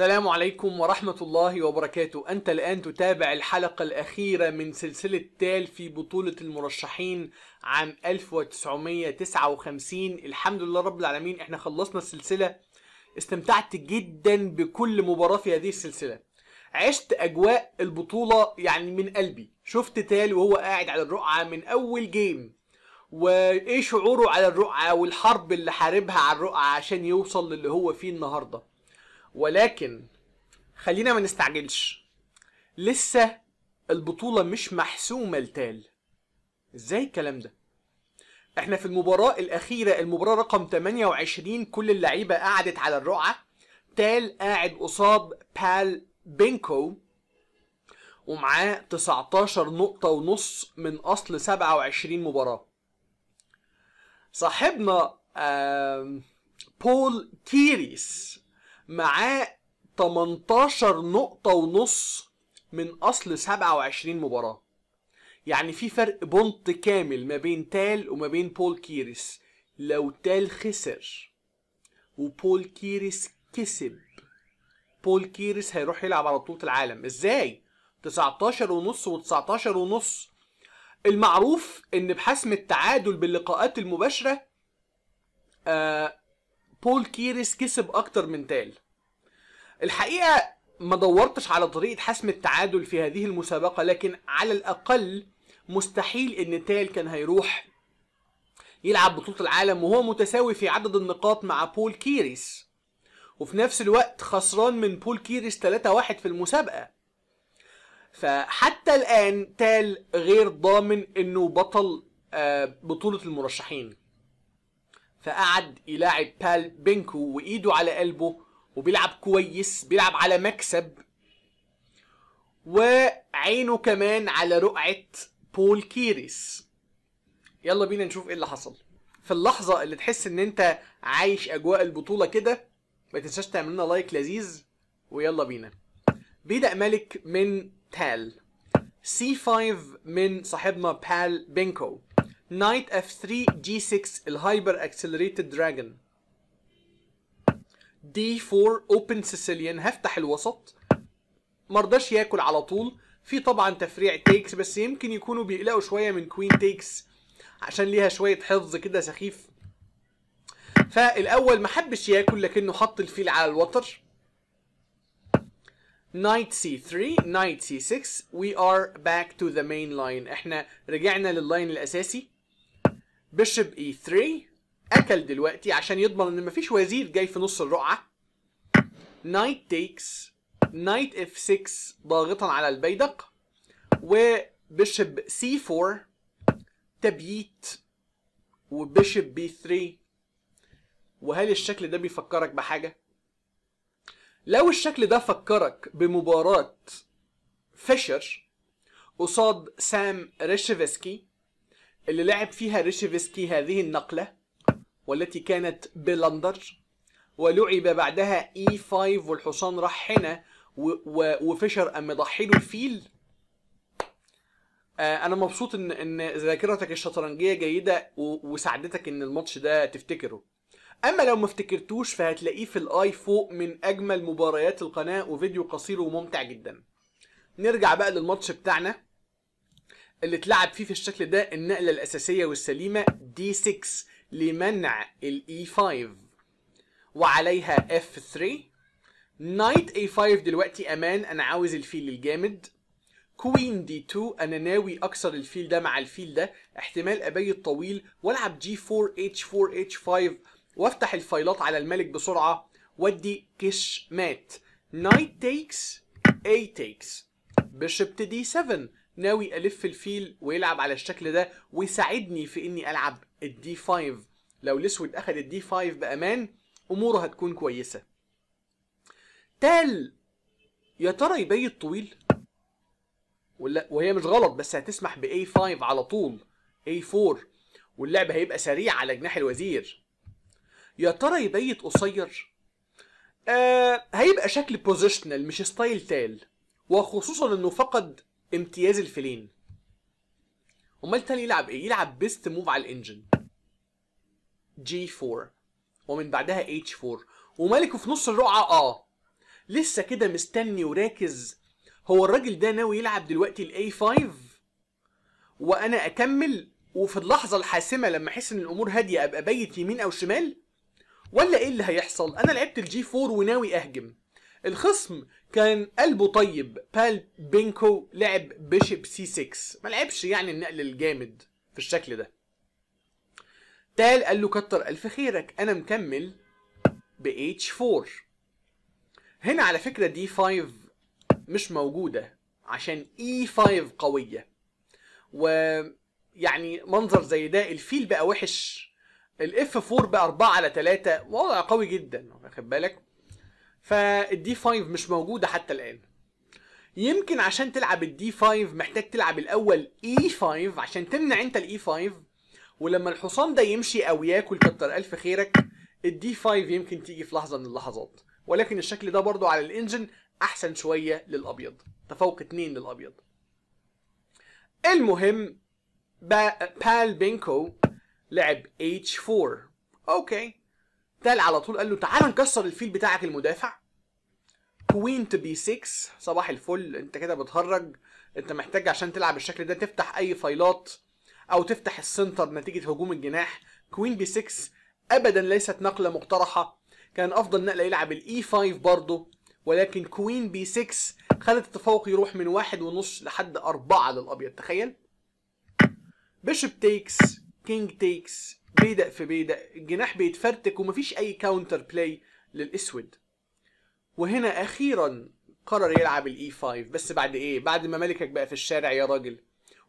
السلام عليكم ورحمة الله وبركاته أنت الآن تتابع الحلقة الأخيرة من سلسلة تال في بطولة المرشحين عام 1959 الحمد لله رب العالمين احنا خلصنا السلسلة استمتعت جدا بكل مباراة في هذه السلسلة عشت أجواء البطولة يعني من قلبي شفت تال وهو قاعد على الرقعة من أول جيم وايه شعوره على الرقعة والحرب اللي حاربها على الرقعة عشان يوصل للي هو فيه النهارده ولكن خلينا ما نستعجلش لسه البطولة مش محسومة لتال ازاي الكلام ده احنا في المباراة الأخيرة المباراة رقم 28 كل اللعيبة قعدت على الرقعة تال قاعد قصاد بال بينكو ومعاه 19 نقطة ونص من أصل 27 مباراة صاحبنا بول كيريس معاه 18 نقطة ونص من أصل 27 مباراة يعني في فرق بونت كامل ما بين تال وما بين بول كيريس لو تال خسر وبول كيريس كسب بول كيريس هيروح يلعب على بطولة العالم ازاي 19 ونص و19 ونص المعروف ان بحسم التعادل باللقاءات المباشرة آه بول كيريس كسب اكتر من تال الحقيقه ما دورتش على طريقه حسم التعادل في هذه المسابقه لكن على الاقل مستحيل ان تال كان هيروح يلعب بطوله العالم وهو متساوي في عدد النقاط مع بول كيريس وفي نفس الوقت خسران من بول كيريس 3-1 في المسابقه فحتى الان تال غير ضامن انه بطل آه، بطوله المرشحين فقعد يلاعب بال بينكو وايده على قلبه وبيلعب كويس بيلعب على مكسب وعينه كمان على رقعة بول كيريس يلا بينا نشوف ايه اللي حصل في اللحظة اللي تحس ان انت عايش اجواء البطولة كده ما تنساش تعمل لنا لايك لذيذ ويلا بينا بيدأ ملك من تال سي 5 من صاحبنا بال بينكو نايت اف 3 جي 6 الهايبر اكسلريتد دراجون دي 4 اوبن سيسيليان هفتح الوسط مرضاش ياكل على طول في طبعا تفريع تيكس بس يمكن يكونوا بيقلقوا شويه من كوين تيكس عشان ليها شويه حفظ كده سخيف فالاول ما حبش ياكل لكنه حط الفيل على الوتر نايت سي 3 نايت سي 6 وي ار باك تو ذا مين لاين احنا رجعنا لللاين الاساسي بيشب اي 3 اكل دلوقتي عشان يضمن ان مفيش وزير جاي في نص الرقعه نايت تيكس نايت اف 6 ضاغطا على البيدق وبيشب سي 4 تبييت وبيشب بي 3 وهل الشكل ده بيفكرك بحاجه لو الشكل ده فكرك بمباراه فيشر قصاد سام ريشيفسكي اللي لعب فيها ريشيفسكي هذه النقلة والتي كانت بلندر ولعب بعدها اي e 5 والحصان راح هنا وفيشر قام له الفيل آه انا مبسوط ان ان ذاكرتك الشطرنجيه جيده وساعدتك ان الماتش ده تفتكره اما لو ما افتكرتوش فهتلاقيه في الاي فوق من اجمل مباريات القناه وفيديو قصير وممتع جدا نرجع بقى للماتش بتاعنا اللي اتلعب فيه في الشكل ده النقلة الأساسية والسليمة D6 لمنع ال E5 وعليها F3 نايت A5 دلوقتي أمان أنا عاوز الفيل الجامد كوين دي 2 انا ناوي اكسر الفيل ده مع الفيل ده احتمال أبي الطويل والعب جي 4 اتش 4 اتش 5 وافتح الفايلات على الملك بسرعه وادي كش مات نايت تيكس اي تيكس بيشب دي 7 ناوي الف الفيل ويلعب على الشكل ده ويساعدني في اني العب الدي 5 لو الاسود اخد الدي 5 بامان اموره هتكون كويسه تال يا ترى يبيت طويل ولا وهي مش غلط بس هتسمح ب 5 على طول A4 واللعب هيبقى سريع على جناح الوزير يا ترى يبيت قصير آه هيبقى شكل بوزيشنال مش ستايل تال وخصوصا انه فقد امتياز الفلين امال تاني يلعب ايه يلعب بيست موف على الانجن جي 4 ومن بعدها اتش 4 ومالك في نص الرقعه اه لسه كده مستني وراكز هو الراجل ده ناوي يلعب دلوقتي الاي 5 وانا اكمل وفي اللحظه الحاسمه لما احس ان الامور هاديه ابقى بيت يمين او شمال ولا ايه اللي هيحصل انا لعبت الجي 4 وناوي اهجم الخصم كان قلبه طيب بال بينكو لعب بيشب سي 6 ما لعبش يعني النقل الجامد في الشكل ده تال قال له كتر الف خيرك انا مكمل ب اتش 4 هنا على فكره دي 5 مش موجوده عشان اي e 5 قويه ويعني منظر زي ده الفيل بقى وحش الاف 4 بقى 4 على 3 وضع قوي جدا واخد بالك فالدي 5 مش موجوده حتى الان يمكن عشان تلعب الدي 5 محتاج تلعب الاول e اي 5 عشان تمنع انت الاي e 5 ولما الحصان ده يمشي او ياكل كتر الف خيرك الدي 5 يمكن تيجي في لحظه من اللحظات ولكن الشكل ده برضو على الانجن احسن شويه للابيض تفوق 2 للابيض المهم با... بال بينكو لعب H4 اوكي تال على طول قال له تعال نكسر الفيل بتاعك المدافع كوين تو بي 6 صباح الفل انت كده بتهرج انت محتاج عشان تلعب بالشكل ده تفتح اي فايلات او تفتح السنتر نتيجه هجوم الجناح كوين بي 6 ابدا ليست نقله مقترحه كان افضل نقله يلعب الاي 5 e برضه ولكن كوين بي 6 خلت التفوق يروح من واحد ونص لحد أربعة للأبيض تخيل بيشوب تيكس كينج تيكس بيدق في بيدق الجناح بيتفرتك ومفيش اي كاونتر بلاي للاسود وهنا اخيرا قرر يلعب الاي 5 e بس بعد ايه بعد ما ملكك بقى في الشارع يا راجل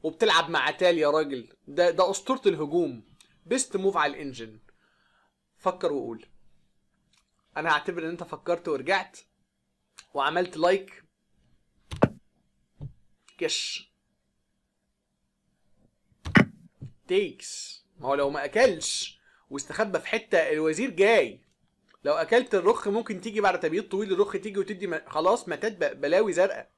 وبتلعب مع تال يا راجل ده ده اسطوره الهجوم بيست موف على الانجن فكر وقول انا هعتبر ان انت فكرت ورجعت وعملت لايك كش تيكس ما هو لو ما اكلش واستخبى في حته الوزير جاي لو اكلت الرخ ممكن تيجي بعد تبييض طويل الرخ تيجي وتدي م... خلاص ماتت بلاوي زرقاء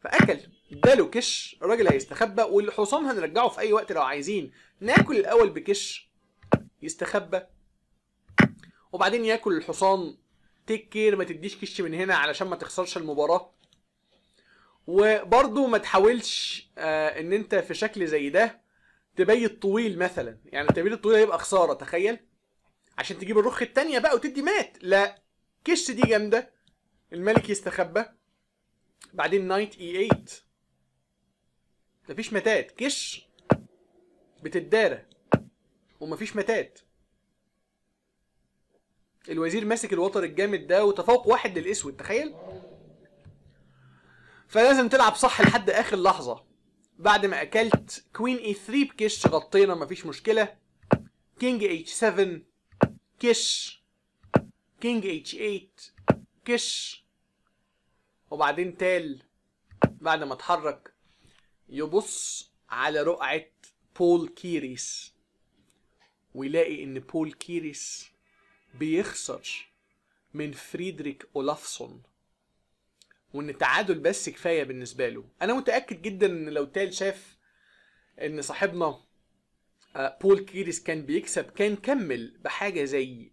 فاكل اداله كش الراجل هيستخبى والحصان هنرجعه في اي وقت لو عايزين ناكل الاول بكش يستخبى وبعدين ياكل الحصان كير ما تديش كش من هنا علشان ما تخسرش المباراه وبرضه ما تحاولش آه ان انت في شكل زي ده تبيت طويل مثلا يعني التبييت الطويل هيبقى خساره تخيل عشان تجيب الرخ الثانيه بقى وتدي مات لا كش دي جامده الملك يستخبى بعدين نايت اي 8 مفيش متات كش بتدارى ومفيش متات الوزير ماسك الوتر الجامد ده وتفوق واحد للاسود تخيل فلازم تلعب صح لحد اخر لحظه بعد ما اكلت كوين اي 3 بكش غطينا مفيش مشكله كينج اتش 7 كش كينج اتش 8 كش وبعدين تال بعد ما اتحرك يبص على رقعه بول كيريس ويلاقي ان بول كيريس بيخسر من فريدريك اولافسون وان التعادل بس كفايه بالنسبه له انا متاكد جدا ان لو تال شاف ان صاحبنا آه، بول كيريس كان بيكسب كان كمل بحاجه زي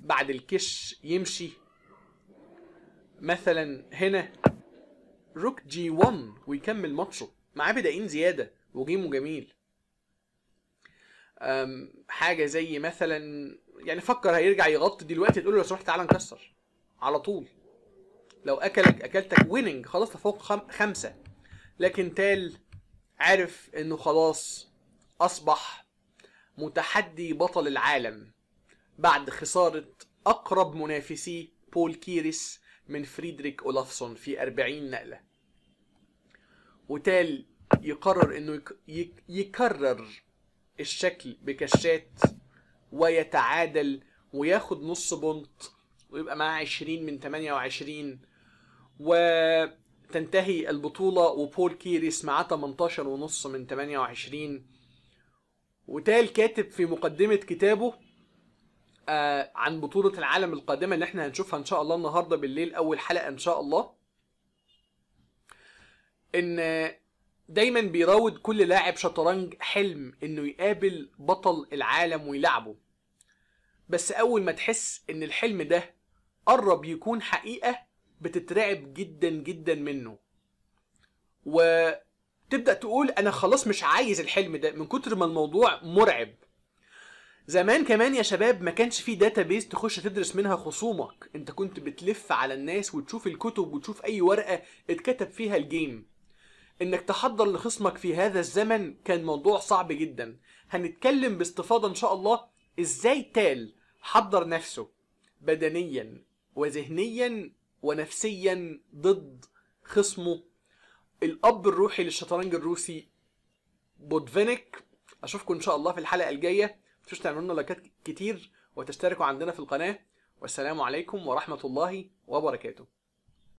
بعد الكش يمشي مثلا هنا روك جي 1 ويكمل ماتشه معاه بدائين زياده وجيمه جميل حاجه زي مثلا يعني فكر هيرجع يغطي دلوقتي تقول له لو سمحت تعالى نكسر على طول لو اكلك اكلتك ويننج خلاص تفوق خمسه لكن تال عارف انه خلاص اصبح متحدي بطل العالم بعد خساره اقرب منافسي بول كيريس من فريدريك اولافسون في 40 نقله وتال يقرر انه يكرر الشكل بكشات ويتعادل وياخد نص بونت ويبقى معاه 20 من 28 وتنتهي البطولة وبول كيريس معاه 18 ونص من 28 وتال كاتب في مقدمة كتابه آه عن بطولة العالم القادمة اللي احنا هنشوفها ان شاء الله النهاردة بالليل اول حلقة ان شاء الله ان دايما بيراود كل لاعب شطرنج حلم انه يقابل بطل العالم ويلعبه بس اول ما تحس ان الحلم ده قرب يكون حقيقه بتترعب جدا جدا منه وتبدا تقول انا خلاص مش عايز الحلم ده من كتر ما الموضوع مرعب زمان كمان يا شباب ما كانش في بيز تخش تدرس منها خصومك انت كنت بتلف على الناس وتشوف الكتب وتشوف اي ورقه اتكتب فيها الجيم انك تحضر لخصمك في هذا الزمن كان موضوع صعب جدا هنتكلم باستفاضه ان شاء الله ازاي تال حضر نفسه بدنيا وذهنيا ونفسيا ضد خصمه الاب الروحي للشطرنج الروسي بودفينيك اشوفكم ان شاء الله في الحلقه الجايه مش تعملوا لنا لايكات كتير وتشتركوا عندنا في القناه والسلام عليكم ورحمه الله وبركاته